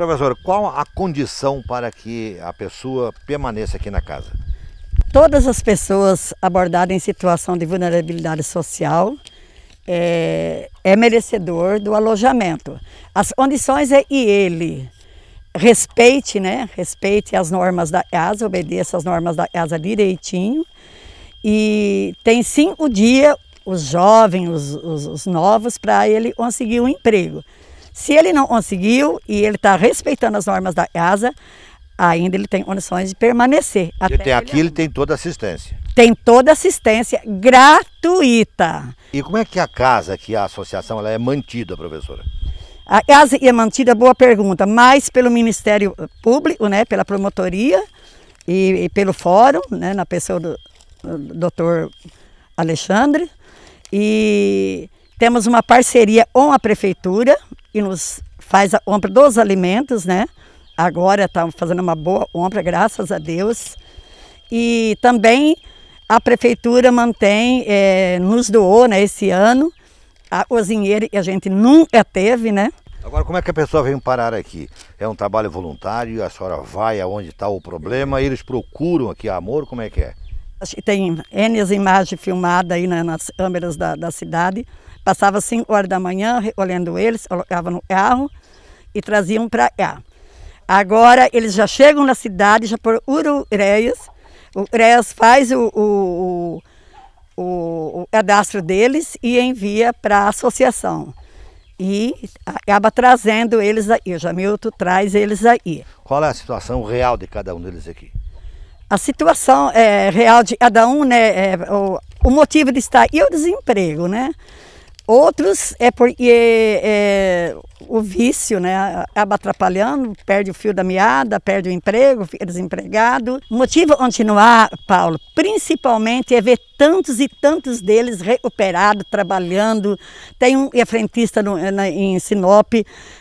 Professora, qual a condição para que a pessoa permaneça aqui na casa? Todas as pessoas abordadas em situação de vulnerabilidade social é, é merecedor do alojamento. As condições é e ele respeite, né? Respeite as normas da casa, obedeça as normas da casa direitinho. E tem sim o dia, os jovens, os, os, os novos, para ele conseguir um emprego. Se ele não conseguiu e ele está respeitando as normas da casa, ainda ele tem condições de permanecer. Até, aqui ele tem toda assistência. Tem toda assistência gratuita. E como é que a casa, que a associação, ela é mantida, professora? A casa é mantida, boa pergunta, mais pelo Ministério Público, né, pela promotoria e, e pelo fórum, né, na pessoa do, do doutor Alexandre. E temos uma parceria com a prefeitura, e nos faz a compra dos alimentos, né? Agora estamos tá fazendo uma boa compra, graças a Deus. E também a prefeitura mantém, é, nos doou né, esse ano, a cozinheira que a gente nunca teve, né? Agora, como é que a pessoa vem parar aqui? É um trabalho voluntário, a senhora vai aonde está o problema, eles procuram aqui amor, como é que é? Tem N imagens filmadas aí né, nas câmeras da, da cidade, Passava 5 horas da manhã recolhendo eles, colocava no carro e traziam para cá. Agora eles já chegam na cidade, já procuram ureias. O ureias faz o, o, o, o cadastro deles e envia para a associação e acaba trazendo eles aí. O Jamilton traz eles aí. Qual é a situação real de cada um deles aqui? A situação é, real de cada um, né? É, o, o, motivo de estar aí é o desemprego, né? Outros é porque é, o vício né, acaba atrapalhando, perde o fio da meada, perde o emprego, fica desempregado. O motivo continuar, Paulo, principalmente é ver tantos e tantos deles recuperados, trabalhando. Tem um é frentista no, na, em Sinop,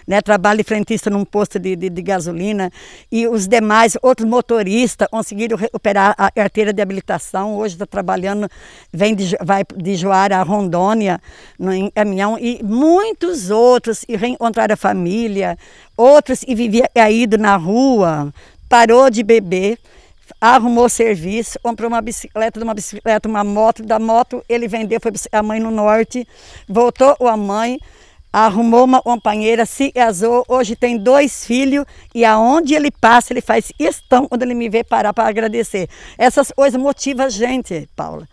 né, trabalha de frentista num posto de, de, de gasolina, e os demais, outros motoristas, conseguiram recuperar a carteira de habilitação. Hoje está trabalhando, vem de, vai de Joara a Rondônia, no, Amião, e muitos outros, e reencontraram a família, outros e vivia caído na rua, parou de beber, arrumou serviço, comprou uma bicicleta, uma bicicleta, uma moto, da moto ele vendeu, foi a mãe no norte, voltou com a mãe, arrumou uma companheira, se casou, hoje tem dois filhos e aonde ele passa ele faz questão quando ele me vê parar para agradecer. Essas coisas motivam a gente, Paula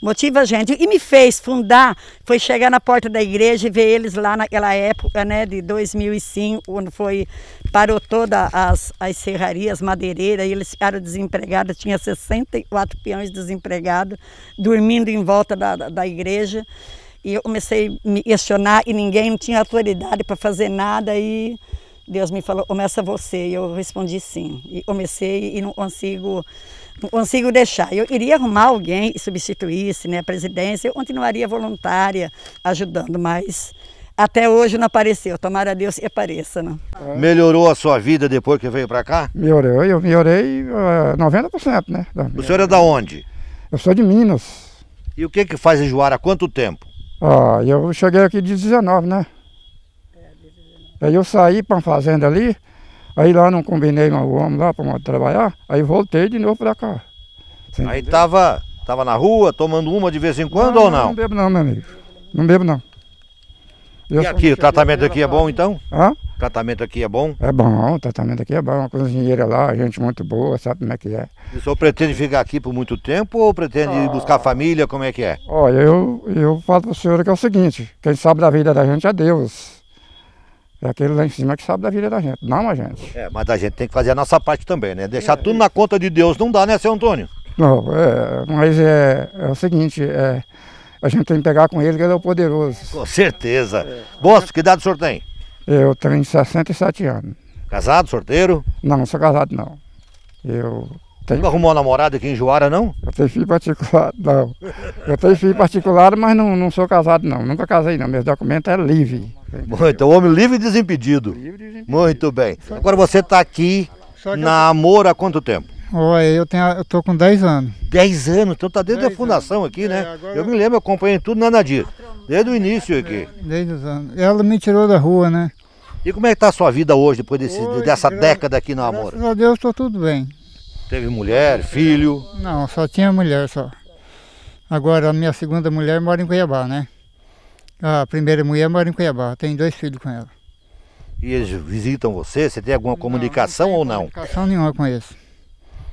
motiva a gente. E me fez fundar, foi chegar na porta da igreja e ver eles lá naquela época, né, de 2005, quando foi, parou todas as, as serrarias, madeireiras, e eles ficaram desempregados, tinha 64 peões desempregados, dormindo em volta da, da, da igreja. E eu comecei a me questionar e ninguém não tinha autoridade para fazer nada e Deus me falou, começa você. E eu respondi sim. E comecei e não consigo, não consigo deixar. Eu iria arrumar alguém e substituísse né, a presidência. Eu continuaria voluntária ajudando, mas até hoje não apareceu. Tomara a Deus que apareça. Né? É. Melhorou a sua vida depois que veio para cá? Melhorou. Eu melhorei uh, ah, 90%. Né, o senhor é da onde? Eu sou de Minas. E o que, que faz em Juara há quanto tempo? Ah, eu cheguei aqui de 19, né? Aí eu saí para uma fazenda ali, aí lá não combinei com o homem lá para trabalhar, aí voltei de novo para cá. Você aí entendeu? tava, tava na rua, tomando uma de vez em quando não, ou não? Não bebo não, meu amigo. Não bebo não. Eu e aqui, o tratamento aqui é bom então? Hã? O tratamento aqui é bom? É bom, o tratamento aqui é bom. A cozinheira lá, gente muito boa, sabe como é que é. E o senhor pretende ficar aqui por muito tempo ou pretende ah, buscar família? Como é que é? Olha, eu, eu falo para o senhor que é o seguinte: quem sabe da vida da gente é Deus. É aquele lá em cima que sabe da vida da gente, não a gente. É, mas a gente tem que fazer a nossa parte também, né? Deixar é, tudo na conta de Deus não dá, né, seu Antônio? Não, é, mas é, é o seguinte, é, a gente tem que pegar com ele que ele é o poderoso. Com certeza. É. que idade o senhor tem? Eu tenho 67 anos. Casado, sorteiro? Não, não sou casado não. Eu tenho... Não arrumou uma namorada aqui em Juara, não? Eu tenho filho particular, não. Eu tenho filho particular, mas não, não sou casado não. Nunca casei não. Meus documentos é livre. Muito, então, o homem livre e desimpedido. Livre e desimpedido. Muito bem. Agora você está aqui na Amor há quanto tempo? Olha, eu tenho, eu tô com 10 anos. 10 anos, então tá desde a fundação anos. aqui, é, né? Agora... Eu me lembro, acompanhei tudo na Nadir, desde o início é, aqui. Desde os anos. Ela me tirou da rua, né? E como é que está a sua vida hoje, depois desse, hoje, dessa graças, década aqui na Amor? Graças a Deus, estou tudo bem. Teve mulher, filho? Não, só tinha mulher só. Agora, a minha segunda mulher mora em Cuiabá, né? Ah, a primeira mulher mora em Cuiabá, tem dois filhos com ela. E eles visitam você? Você tem alguma não, comunicação não ou não? comunicação nenhuma com eles.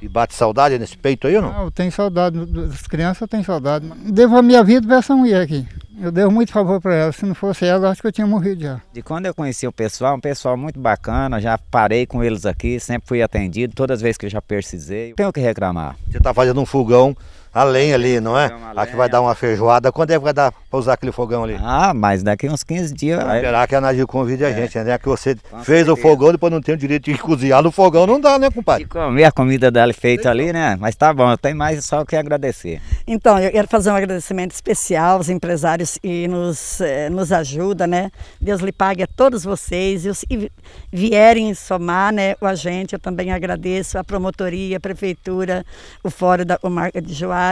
E bate saudade nesse peito aí ou não? Não, eu tenho saudade, das crianças eu tenho saudade. Devo a minha vida para essa mulher aqui. Eu devo muito favor para ela, se não fosse ela, acho que eu tinha morrido já. De quando eu conheci o pessoal, um pessoal muito bacana, já parei com eles aqui, sempre fui atendido, todas as vezes que eu já precisei. Tenho que reclamar. Você está fazendo um fogão a lenha ali, não é? é a que vai dar uma feijoada. Quando é que vai dar para usar aquele fogão ali? Ah, mas daqui uns 15 dias. Vai... Esperar que a Nadir convide a é. gente, né? Que você Com fez certeza. o fogão, depois não tem o direito de cozinhar no fogão, não dá, né, compadre? E comer a comida dela feita ali, né? Mas tá bom, tem mais só que agradecer. Então, eu quero fazer um agradecimento especial aos empresários que nos, eh, nos ajuda, né? Deus lhe pague a todos vocês e os que vierem somar, né, O a gente. Eu também agradeço a promotoria, a prefeitura, o Fórum da o Marca de Joá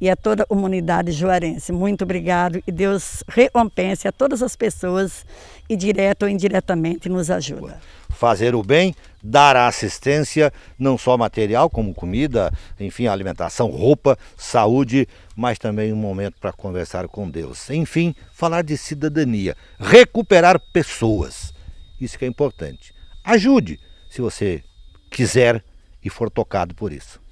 e a toda a comunidade juarense. Muito obrigado e Deus recompense a todas as pessoas e direto ou indiretamente nos ajuda. Fazer o bem, dar a assistência, não só material, como comida, enfim, alimentação, roupa, saúde, mas também um momento para conversar com Deus. Enfim, falar de cidadania, recuperar pessoas. Isso que é importante. Ajude se você quiser e for tocado por isso.